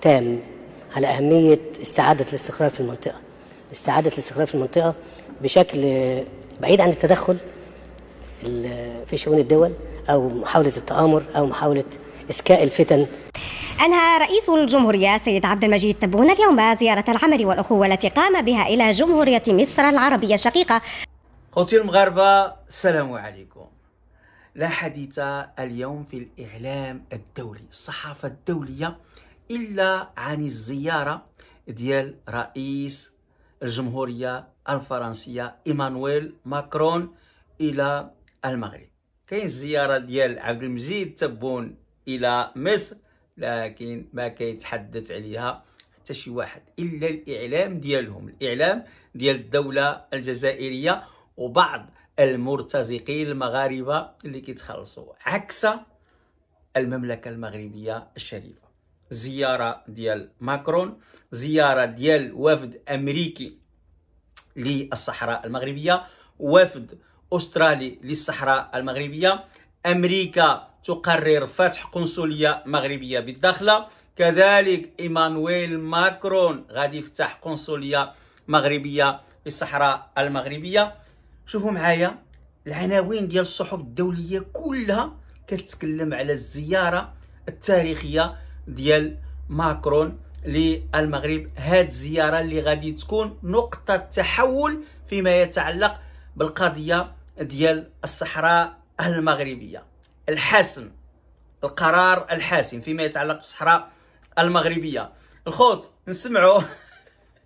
تام على أهمية استعادة الاستقرار في المنطقة استعادة الاستقرار في المنطقة بشكل بعيد عن التدخل في شؤون الدول أو محاولة التآمر أو محاولة إسكاء الفتن أنهى رئيس الجمهورية السيد عبد المجيد تبون اليوم زيارة العمل والأخوة التي قام بها إلى جمهورية مصر العربية الشقيقة خوتي المغاربة السلام عليكم لا حديث اليوم في الإعلام الدولي الصحافة الدولية إلا عن الزيارة ديال رئيس الجمهورية الفرنسية إيمانويل ماكرون إلى المغرب كاين الزيارة ديال عبد المجيد تبون إلى مصر لكن ما كيتحدث عليها حتى شي واحد إلا الإعلام ديالهم الإعلام ديال الدولة الجزائرية وبعض المرتزقين المغاربه اللي كيتخلصوا عكس المملكه المغربيه الشريفه زياره ديال ماكرون زياره ديال وفد امريكي للصحراء المغربيه وفد استرالي للصحراء المغربيه امريكا تقرر فتح قنصليه مغربيه بالداخله كذلك ايمانويل ماكرون غادي يفتح قنصليه مغربيه في الصحراء المغربيه شوفوا معايا العناوين ديال الصحف الدوليه كلها كتكلم على الزياره التاريخيه ديال ماكرون للمغرب هاد الزياره اللي غادي تكون نقطه تحول فيما يتعلق بالقضيه ديال الصحراء المغربيه الحاسم القرار الحاسم فيما يتعلق بالصحراء المغربيه الخوت نسمعوا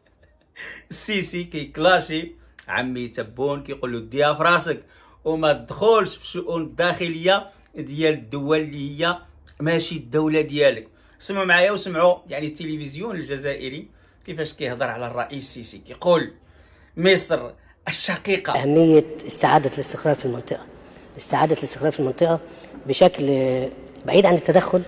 السيسي كيكلاشي عمي تبون كيقول له ديها في راسك وما تدخلش في الشؤون الداخليه ديال الدول اللي هي ماشي الدوله ديالك سمعوا معايا وسمعوا يعني التلفزيون الجزائري كيفاش كيهضر على الرئيس السيسي كيقول مصر الشقيقه اهميه استعاده الاستقرار في المنطقه استعاده الاستقرار في المنطقه بشكل بعيد عن التدخل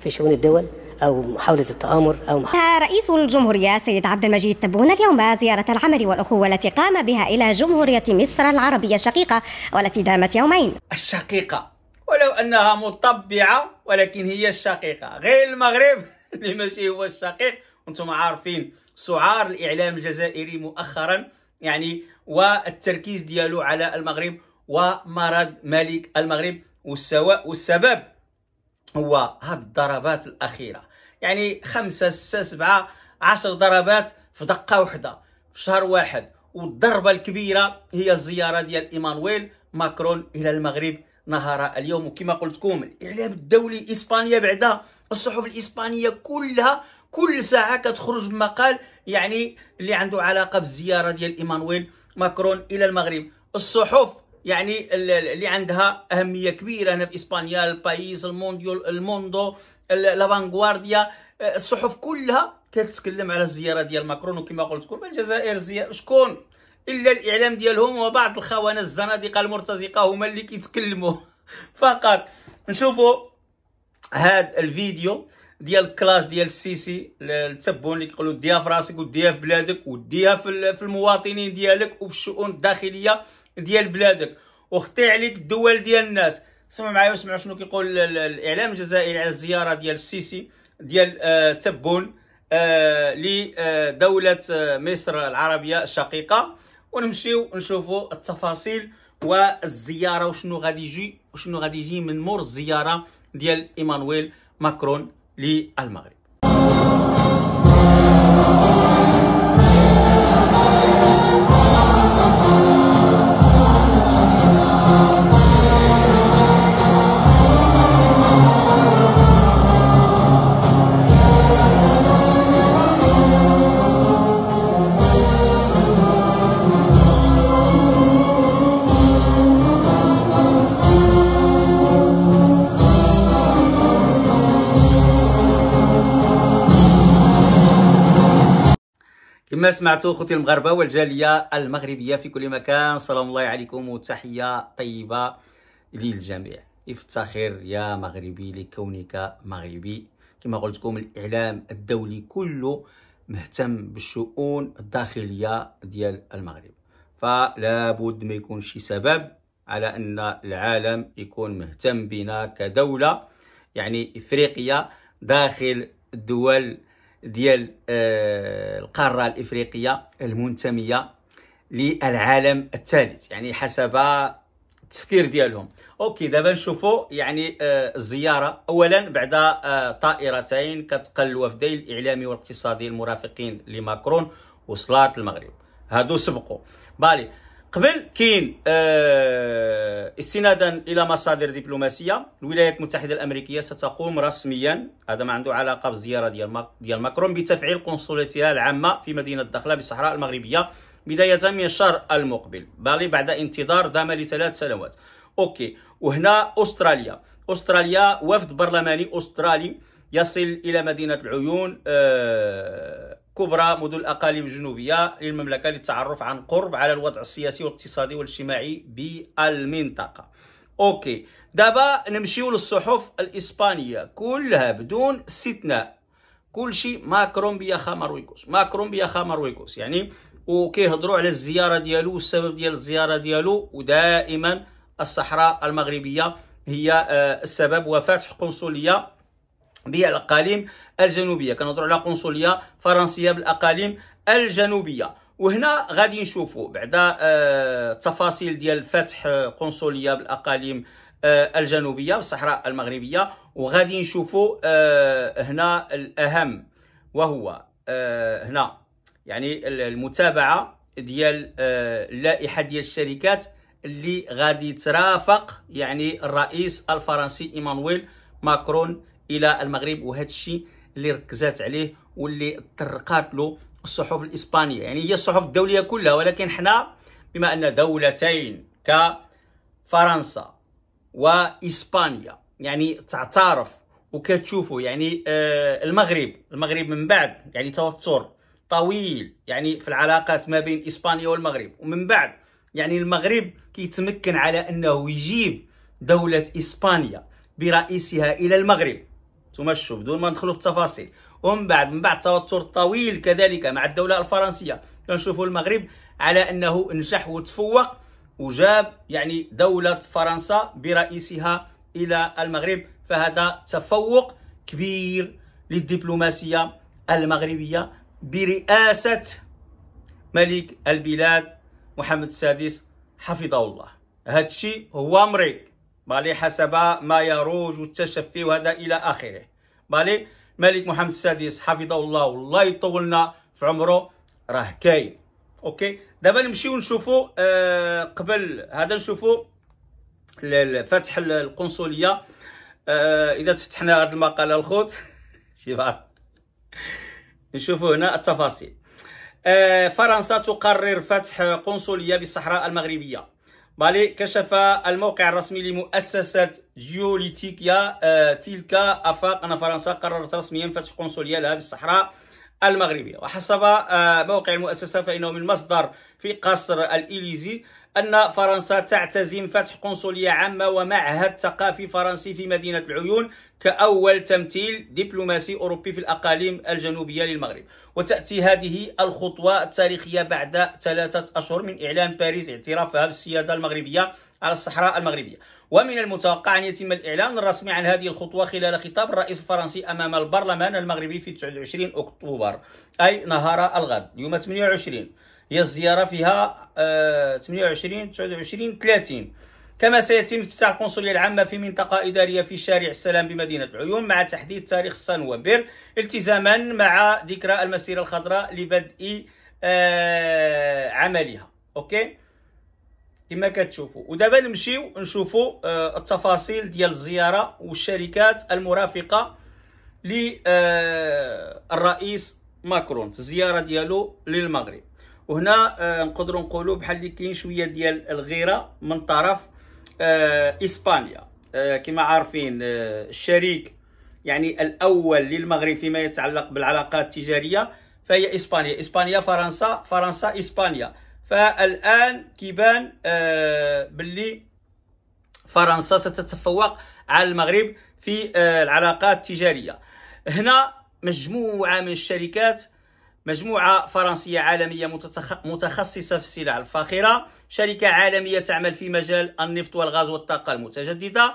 في شؤون الدول أو محاولة التآمر أو محاولة رئيس الجمهورية سيد عبد المجيد تبون اليوم زيارة العمل والأخوة التي قام بها إلى جمهورية مصر العربية الشقيقة والتي دامت يومين الشقيقة ولو أنها مطبعة ولكن هي الشقيقة غير المغرب اللي ماشي هو الشقيق وانتم عارفين سعار الإعلام الجزائري مؤخرا يعني والتركيز ديالو على المغرب ومرض ملك المغرب والسواء والسبب هو هاد الضربات الاخيره يعني خمسة ستة سبعة عشر ضربات في دقة واحدة في شهر واحد والضربة الكبيرة هي الزيارة ديال إيمانويل ماكرون إلى المغرب نهار اليوم وكما قلت لكم الإعلام الدولي إسبانيا بعدا الصحف الإسبانية كلها كل ساعة كتخرج بمقال يعني اللي عنده علاقة بالزيارة ديال إيمانويل ماكرون إلى المغرب الصحف يعني اللي عندها اهميه كبيره هنا في اسبانيا البايس المونديو الموندو لافانغوارديا أه، الصحف كلها كتتكلم على الزياره ديال ماكرون وكما قلت لكم الجزائر زياره شكون الا الاعلام ديالهم وبعض الخونه الزنادقه المرتزقه هما اللي كيتكلموا فقط نشوفوا هذا الفيديو ديال الكلاش ديال السيسي التبون اللي كيقولوا ديها في راسك وديها في بلادك وديها في المواطنين ديالك وفي الشؤون الداخليه ديال بلادك وخطي عليك الدول ديال الناس سمع معايا واسمعوا شنو كيقول الاعلام الجزائري على الزياره ديال السيسي ديال آه تبون آه لدوله آه،, آه مصر العربيه الشقيقه ونمشيو نشوفوا التفاصيل والزياره وشنو غادي يجي وشنو غادي يجي من مور الزياره ديال ايمانويل ماكرون للمغرب كما سمعتوا خوتي المغاربه والجاليه المغربيه في كل مكان سلام الله عليكم وتحيه طيبه للجميع افتخر يا مغربي لكونك مغربي كما قلت لكم الاعلام الدولي كله مهتم بالشؤون الداخليه ديال المغرب فلا بد ما يكون شي سبب على ان العالم يكون مهتم بنا كدوله يعني افريقيه داخل الدول ديال آه، القاره الافريقيه المنتميه للعالم الثالث يعني حسب التفكير ديالهم اوكي دابا نشوفوا يعني آه، الزياره اولا بعد آه، طائرتين كتقل الوفدين الاعلامي والاقتصادي المرافقين لماكرون وصلات المغرب هادو سبقوا بالي قبل كاين آه استنادا الى مصادر دبلوماسيه الولايات المتحده الامريكيه ستقوم رسميا هذا ما عنده علاقه بالزياره ديال ديال ماكرون بتفعيل قنصلتها العامه في مدينه الدخله بالصحراء المغربيه بدايه من الشهر المقبل بالي بعد انتظار دام لثلاث سنوات اوكي وهنا استراليا استراليا وفد برلماني استرالي يصل الى مدينه العيون آه كبرى مدن الأقاليم الجنوبية للمملكة للتعرف عن قرب على الوضع السياسي والاقتصادي والاجتماعي بالمنطقة أوكي دابا نمشيو للصحف الإسبانية كلها بدون استثناء كل شيء ماكرون بيخا مارويكوس ماكرون بيخا مارويكوس يعني وكيهضروا على الزياره ديالو والسبب ديال الزياره ديالو ودائما الصحراء المغربيه هي آه، السبب وفاتح قنصليه بالاقاليم الجنوبيه كنهضروا على قنصليه فرنسيه بالاقاليم الجنوبيه وهنا غادي نشوفوا بعدا التفاصيل آه، ديال فتح قنصليه بالاقاليم آه، الجنوبيه بالصحراء المغربيه وغادي نشوفوا آه، هنا الاهم وهو هنا يعني المتابعه ديال اللائحه ديال الشركات اللي غادي ترافق يعني الرئيس الفرنسي ايمانويل ماكرون الى المغرب وهذا الشيء اللي ركزات عليه واللي طرقات له الصحف الاسبانيه يعني هي الصحف الدوليه كلها ولكن حنا بما ان دولتين كفرنسا واسبانيا يعني تعترف وكتشوفوا يعني آه المغرب المغرب من بعد يعني توتر طويل يعني في العلاقات ما بين اسبانيا والمغرب ومن بعد يعني المغرب كيتمكن على انه يجيب دوله اسبانيا برئيسها الى المغرب تمشوا بدون ما ندخلوا في التفاصيل ومن بعد من بعد توتر طويل كذلك مع الدوله الفرنسيه كنشوفوا المغرب على انه نجح وتفوق وجاب يعني دوله فرنسا برئيسها الى المغرب فهذا تفوق كبير للدبلوماسيه المغربيه برئاسه ملك البلاد محمد السادس حفظه الله هذا الشيء هو مريض مالي حسب ما يروج التشفي وهذا الى اخره مالي ملك محمد السادس حفظه الله والله يطولنا في عمره راه كاين اوكي دابا نمشيو نشوفوا آه قبل هذا نشوفوا فتح القنصليه آه اذا تفتحنا هذا المقال الخوت شي نشوفوا هنا التفاصيل آه فرنسا تقرر فتح قنصليه بالصحراء المغربيه بالي كشف الموقع الرسمي لمؤسسة جيوليتيكيا آه، تلك أفاق أن فرنسا قررت رسميا فتح قنصلية لها بالصحراء المغربية وحسب آه، موقع المؤسسة فإنه من مصدر في قصر الإليزي أن فرنسا تعتزم فتح قنصلية عامة ومعهد ثقافي فرنسي في مدينة العيون كأول تمثيل دبلوماسي أوروبي في الأقاليم الجنوبية للمغرب وتأتي هذه الخطوة التاريخية بعد ثلاثة أشهر من إعلان باريس اعترافها بالسيادة المغربية على الصحراء المغربية ومن المتوقع أن يتم الإعلان الرسمي عن هذه الخطوة خلال خطاب الرئيس الفرنسي أمام البرلمان المغربي في 29 أكتوبر أي نهار الغد يوم 28 هي الزياره فيها 28 29 30 كما سيتم افتتاح القنصلية العامة في منطقة إدارية في شارع السلام بمدينة العيون مع تحديد تاريخ 6 وبر التزاما مع ذكرى المسيرة الخضراء لبدء آه عملها أوكي كما كتشوفوا ودابا نمشيو نشوفوا آه، التفاصيل ديال الزيارة والشركات المرافقة للرئيس آه، ماكرون في الزيارة ديالو للمغرب وهنا آه، نقدروا نقولوا بحال اللي كاين شويه ديال الغيره من طرف آه، اسبانيا آه، كما عارفين الشريك يعني الاول للمغرب فيما يتعلق بالعلاقات التجاريه فهي اسبانيا اسبانيا فرنسا فرنسا اسبانيا فالان كيبان باللي فرنسا ستتفوق على المغرب في العلاقات التجاريه هنا مجموعه من الشركات مجموعة فرنسية عالمية متخصصة في السلع الفاخرة شركة عالمية تعمل في مجال النفط والغاز والطاقة المتجددة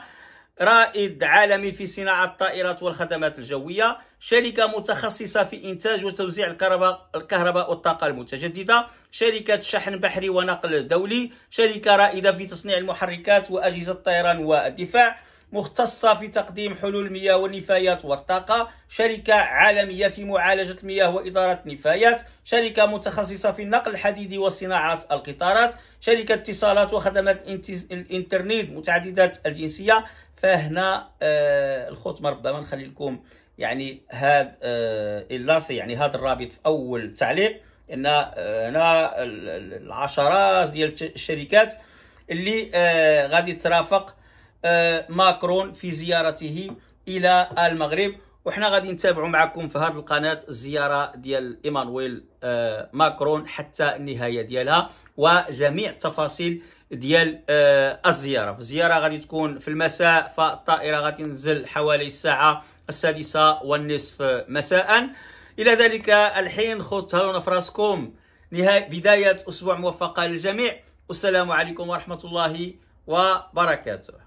رائد عالمي في صناعة الطائرات والخدمات الجوية شركة متخصصة في إنتاج وتوزيع الكهرباء, الكهرباء والطاقة المتجددة شركة شحن بحري ونقل دولي شركة رائدة في تصنيع المحركات وأجهزة الطيران والدفاع مختصة في تقديم حلول المياه والنفايات والطاقة شركة عالمية في معالجة المياه وإدارة النفايات شركة متخصصة في النقل الحديدي وصناعة القطارات شركة اتصالات وخدمات الإنترنت متعددة الجنسية فهنا آه ربما نخلي لكم يعني هذا آه اللاصي يعني هذا الرابط في أول تعليق ان آه، هنا العشرات ديال الشركات اللي آه غادي ترافق آه، ماكرون في زيارته الى المغرب وحنا غادي نتابعوا معكم في هذه القناه الزياره ديال ايمانويل آه، ماكرون حتى النهايه ديالها وجميع التفاصيل ديال آه، الزياره الزياره غادي تكون في المساء فالطائره غادي تنزل حوالي الساعه السادسه والنصف مساء الى ذلك الحين خذ هلونا في راسكم نهايه بدايه اسبوع موفقه للجميع والسلام عليكم ورحمه الله وبركاته